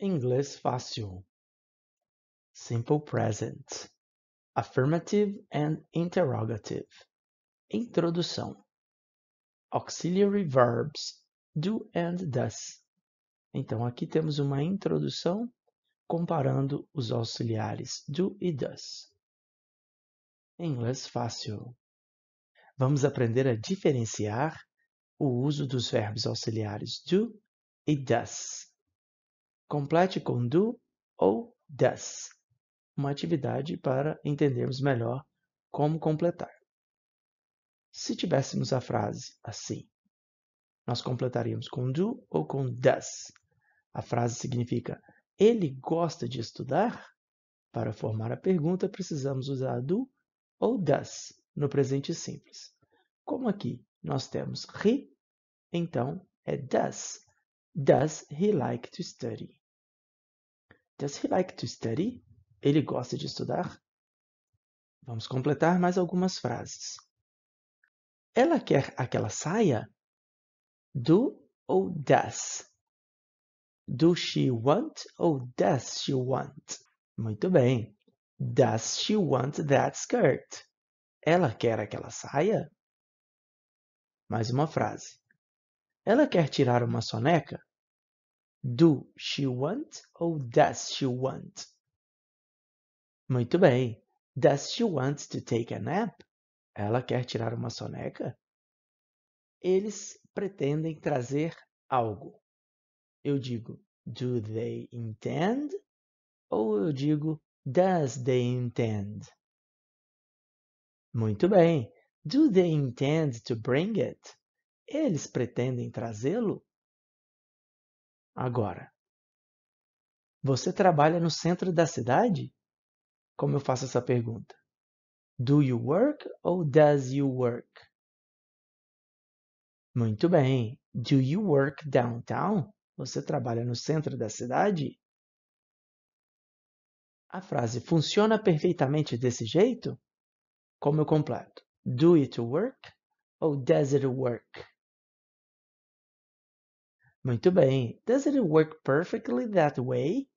Inglês fácil. Simple present. Affirmative and interrogative. Introdução. Auxiliary verbs do and does. Então aqui temos uma introdução comparando os auxiliares do e does. Inglês fácil. Vamos aprender a diferenciar o uso dos verbos auxiliares do e does Complete com do ou das uma atividade para entendermos melhor como completar. Se tivéssemos a frase assim, nós completaríamos com do ou com does. A frase significa ele gosta de estudar? Para formar a pergunta, precisamos usar do ou das no presente simples. Como aqui nós temos he, então é does Does he like to study? Does he like to study? Ele gosta de estudar? Vamos completar mais algumas frases. Ela quer aquela saia? Do ou does? Do she want ou does she want? Muito bem. Does she want that skirt? Ela quer aquela saia? Mais uma frase. Ela quer tirar uma soneca? Do she want ou does she want? Muito bem. Does she want to take a nap? Ela quer tirar uma soneca? Eles pretendem trazer algo. Eu digo, do they intend? Ou eu digo, does they intend? Muito bem. Do they intend to bring it? Eles pretendem trazê-lo? agora. Você trabalha no centro da cidade? Como eu faço essa pergunta? Do you work ou does you work? Muito bem. Do you work downtown? Você trabalha no centro da cidade? A frase funciona perfeitamente desse jeito? Como eu completo? Do it work ou does it work? Muito bem. Does it work perfectly that way?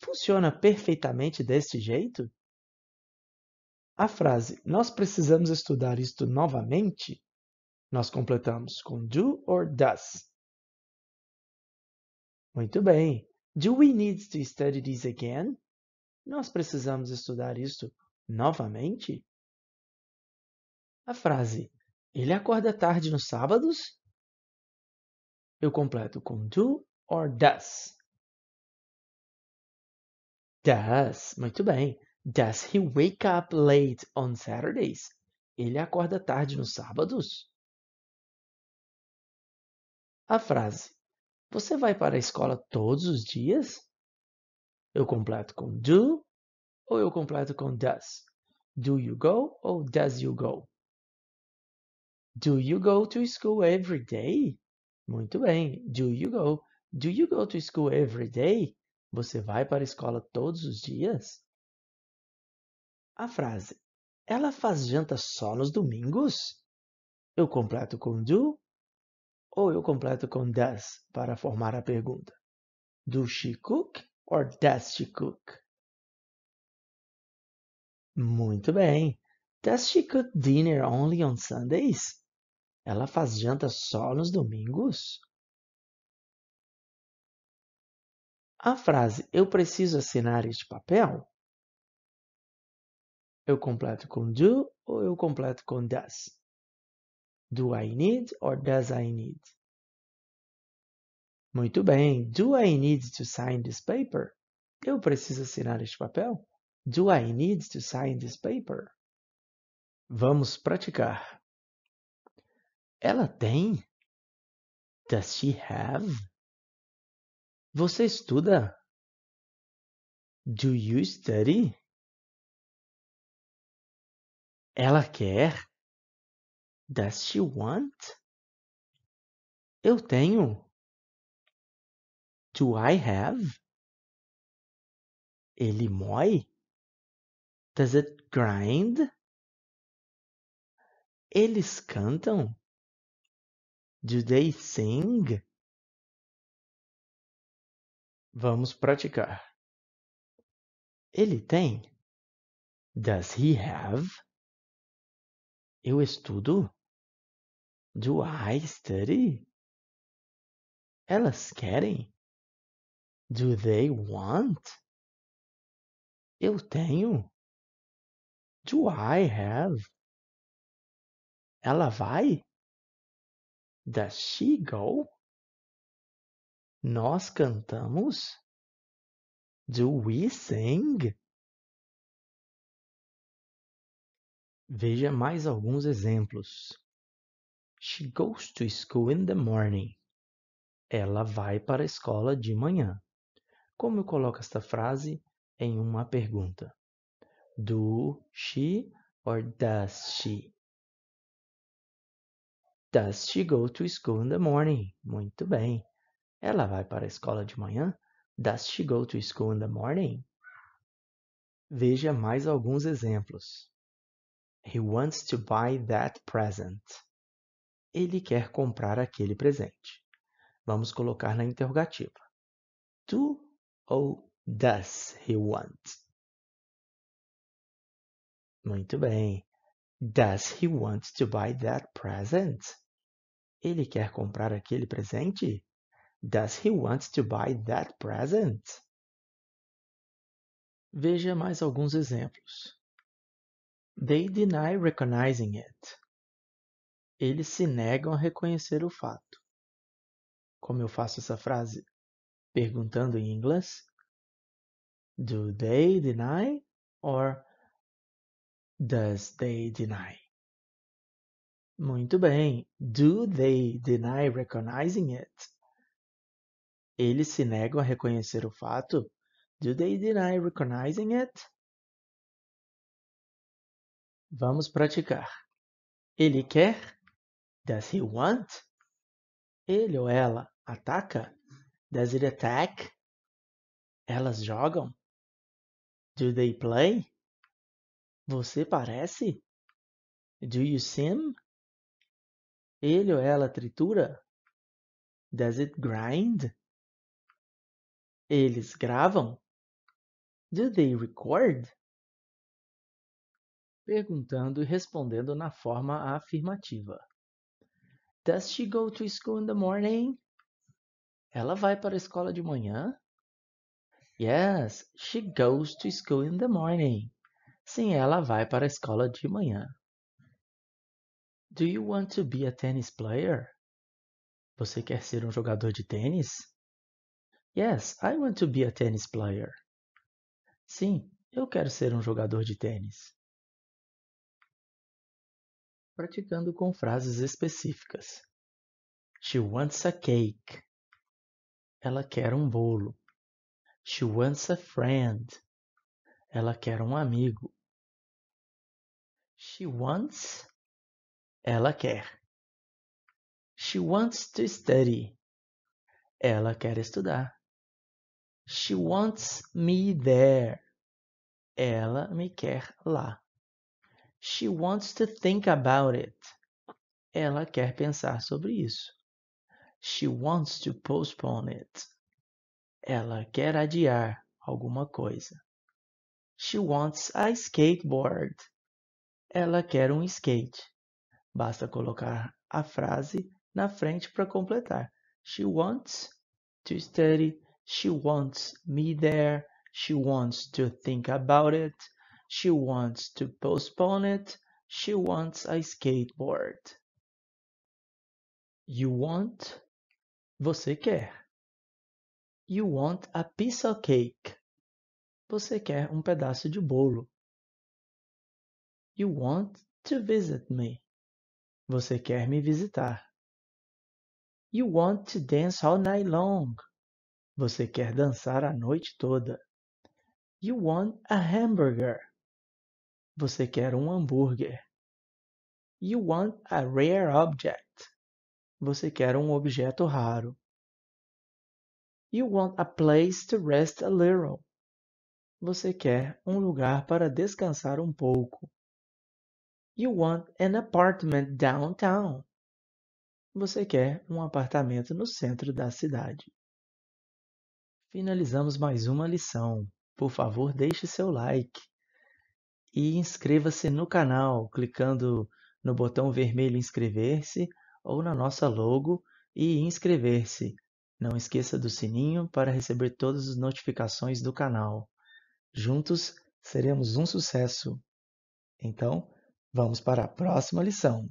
Funciona perfeitamente deste jeito? A frase nós precisamos estudar isto novamente, nós completamos com do or does. Muito bem. Do we need to study this again? Nós precisamos estudar isto novamente? A frase Ele acorda tarde nos sábados? eu completo com do or does. Does, muito bem. Does he wake up late on Saturdays? Ele acorda tarde nos sábados? A frase: Você vai para a escola todos os dias? Eu completo com do ou eu completo com does? Do you go ou does you go? Do you go to school every day? Muito bem. Do you go? Do you go to school every day? Você vai para a escola todos os dias? A frase Ela faz janta só nos domingos? Eu completo com do ou eu completo com does para formar a pergunta. Do she cook or does she cook? Muito bem. Does she cook dinner only on Sundays? Ela faz janta só nos domingos? A frase eu preciso assinar este papel? Eu completo com do ou eu completo com does? Do I need or does I need? Muito bem. Do I need to sign this paper? Eu preciso assinar este papel? Do I need to sign this paper? Vamos praticar. Ela tem? Does she have? Você estuda? Do you study? Ela quer? Does she want? Eu tenho. Do I have? Ele moe? Does it grind? Eles cantam? Do they sing? Vamos praticar. Ele tem. Does he have? Eu estudo. Do I study? Elas querem. Do they want? Eu tenho. Do I have? Ela vai? Does she go? Nós cantamos? Do we sing? Veja mais alguns exemplos. She goes to school in the morning. Ela vai para a escola de manhã. Como eu coloco esta frase em uma pergunta? Do she or does she? Does she go to school in the morning? Muito bem. Ela vai para a escola de manhã? Does she go to school in the morning? Veja mais alguns exemplos. He wants to buy that present. Ele quer comprar aquele presente. Vamos colocar na interrogativa. Do ou does he want? Muito bem. Does he want to buy that present? Ele quer comprar aquele presente? Does he want to buy that present? Veja mais alguns exemplos. They deny recognizing it. Eles se negam a reconhecer o fato. Como eu faço essa frase? Perguntando em inglês. Do they deny or does they deny? Muito bem. Do they deny recognizing it? Eles se negam a reconhecer o fato? Do they deny recognizing it? Vamos praticar. Ele quer? Does he want? Ele ou ela ataca? Does it attack? Elas jogam? Do they play? Você parece? Do you seem? Ele ou ela tritura? Does it grind? Eles gravam? Do they record? Perguntando e respondendo na forma afirmativa. Does she go to school in the morning? Ela vai para a escola de manhã? Yes, she goes to school in the morning. Sim, ela vai para a escola de manhã. Do you want to be a tennis player? Você quer ser um jogador de tênis? Yes, I want to be a tennis player. Sim, eu quero ser um jogador de tênis. Praticando com frases específicas. She wants a cake. Ela quer um bolo. She wants a friend. Ela quer um amigo. She wants ela quer. She wants to study. Ela quer estudar. She wants me there. Ela me quer lá. She wants to think about it. Ela quer pensar sobre isso. She wants to postpone it. Ela quer adiar alguma coisa. She wants a skateboard. Ela quer um skate. Basta colocar a frase na frente para completar. She wants to study. She wants me there. She wants to think about it. She wants to postpone it. She wants a skateboard. You want. Você quer. You want a piece of cake. Você quer um pedaço de bolo. You want to visit me. Você quer me visitar. You want to dance all night long. Você quer dançar a noite toda. You want a hamburger. Você quer um hambúrguer. You want a rare object. Você quer um objeto raro. You want a place to rest a little. Você quer um lugar para descansar um pouco. You want an apartment downtown. Você quer um apartamento no centro da cidade. Finalizamos mais uma lição. Por favor, deixe seu like e inscreva-se no canal clicando no botão vermelho inscrever-se ou na nossa logo e inscrever-se. Não esqueça do sininho para receber todas as notificações do canal. Juntos seremos um sucesso. Então, Vamos para a próxima lição.